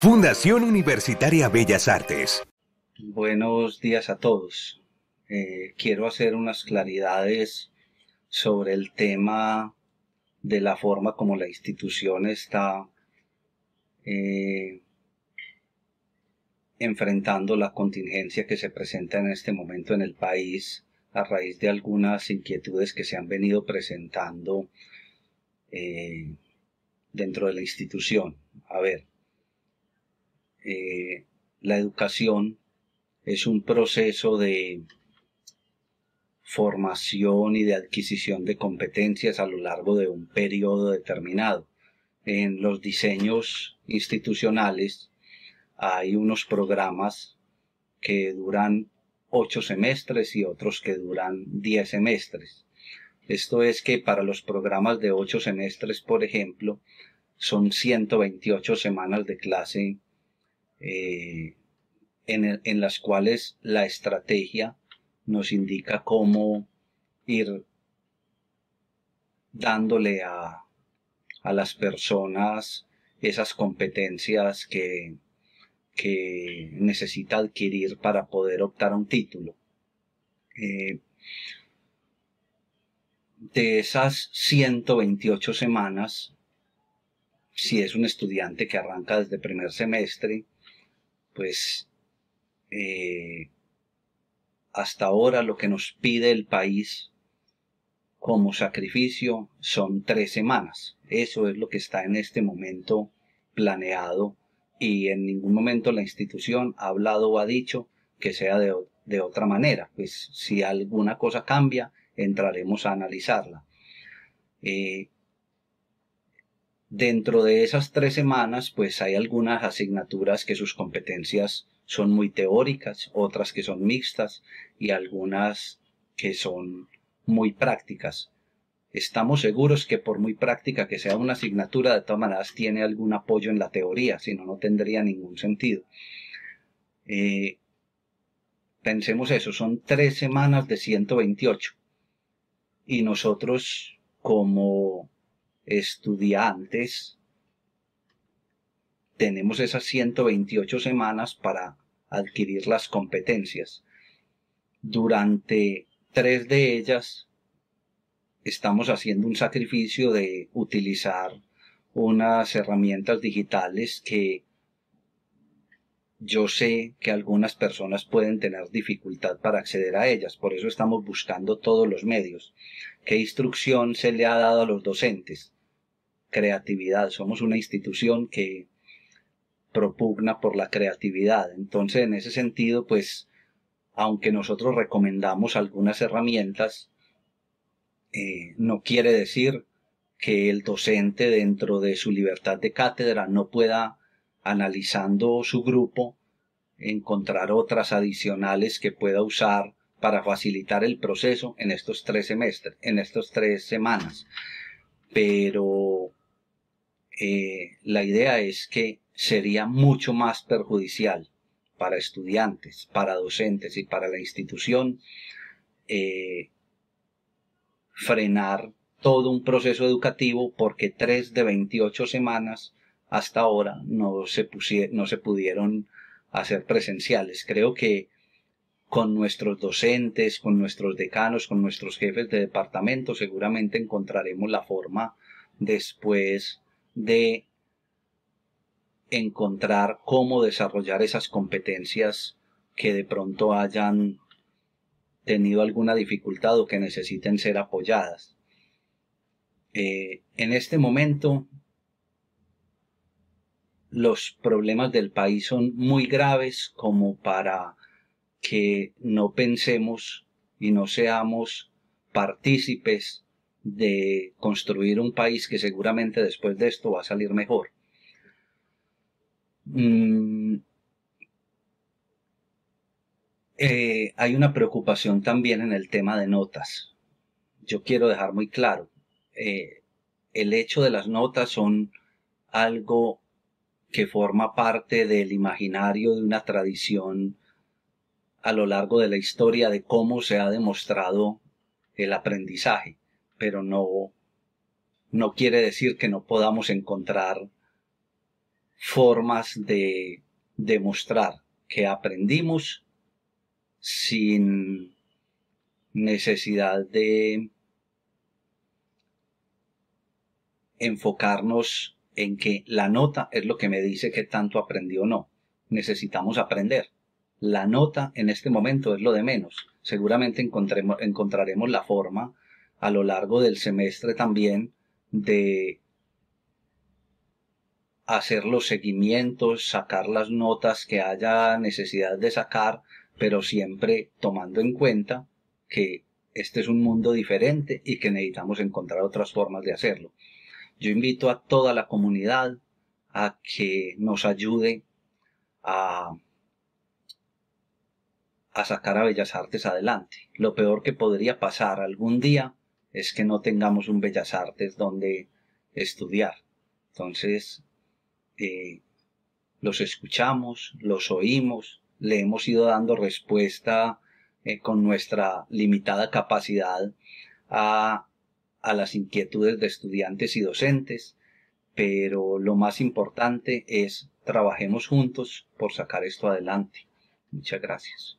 Fundación Universitaria Bellas Artes. Buenos días a todos. Eh, quiero hacer unas claridades sobre el tema de la forma como la institución está eh, enfrentando la contingencia que se presenta en este momento en el país a raíz de algunas inquietudes que se han venido presentando eh, dentro de la institución. A ver, eh, la educación es un proceso de formación y de adquisición de competencias a lo largo de un periodo determinado. En los diseños institucionales hay unos programas que duran ocho semestres y otros que duran diez semestres. Esto es que para los programas de ocho semestres, por ejemplo, son 128 semanas de clase eh, en, las cuales la estrategia nos indica cómo ir dándole a, las personas esas competencias que, que, necesita adquirir para poder optar a un título. Eh, de esas 128 semanas, si es un estudiante que arranca desde primer semestre, pues eh, hasta ahora lo que nos pide el país como sacrificio son tres semanas. Eso es lo que está en este momento planeado y en ningún momento la institución ha hablado o ha dicho que sea de, otra manera. Pues si alguna cosa cambia, entraremos a analizarla. Eh, Dentro de esas tres semanas, pues hay algunas asignaturas que sus competencias son muy teóricas, otras que son mixtas y algunas que son muy prácticas. Estamos seguros que por muy práctica que sea una asignatura, de todas maneras tiene algún apoyo en la teoría, si no, no tendría ningún sentido. Eh, pensemos eso, son tres semanas de 128. Y nosotros como estudiantes, tenemos esas 128 semanas para adquirir las competencias. Durante tres de ellas estamos haciendo un sacrificio de utilizar unas herramientas digitales que yo sé que algunas personas pueden tener dificultad para acceder a ellas, por eso estamos buscando todos los medios. ¿Qué instrucción se le ha dado a los docentes? creatividad. Somos una institución que propugna por la creatividad. Entonces, en ese sentido, pues, aunque nosotros recomendamos algunas herramientas, eh, no quiere decir que el docente dentro de su libertad de cátedra no pueda, analizando su grupo, encontrar otras adicionales que pueda usar para facilitar el proceso en estos tres semestres, en estas tres semanas. Pero eh, la idea es que sería mucho más perjudicial para estudiantes, para docentes y para la institución eh, frenar todo un proceso educativo porque tres de 28 semanas hasta ahora no se, no se pudieron hacer presenciales. Creo que con nuestros docentes, con nuestros decanos, con nuestros jefes de departamento, seguramente encontraremos la forma después de encontrar cómo desarrollar esas competencias que de pronto hayan tenido alguna dificultad o que necesiten ser apoyadas. Eh, en este momento los problemas del país son muy graves como para que no pensemos y no seamos partícipes de construir un país que seguramente después de esto va a salir mejor. Mm. Eh, hay una preocupación también en el tema de notas. Yo quiero dejar muy claro, eh, el hecho de las notas son algo que forma parte del imaginario de una tradición a lo largo de la historia de cómo se ha demostrado el aprendizaje pero no, no quiere decir que no podamos encontrar formas de demostrar que aprendimos sin necesidad de enfocarnos en que la nota es lo que me dice que tanto aprendí o no. Necesitamos aprender. La nota en este momento es lo de menos. Seguramente encontraremos la forma a lo largo del semestre también de hacer los seguimientos, sacar las notas que haya necesidad de sacar, pero siempre tomando en cuenta que este es un mundo diferente y que necesitamos encontrar otras formas de hacerlo. Yo invito a toda la comunidad a que nos ayude a, a sacar a Bellas Artes adelante. Lo peor que podría pasar algún día es que no tengamos un Bellas Artes donde estudiar. Entonces, eh, los escuchamos, los oímos, le hemos ido dando respuesta eh, con nuestra limitada capacidad a, a las inquietudes de estudiantes y docentes, pero lo más importante es trabajemos juntos por sacar esto adelante. Muchas gracias.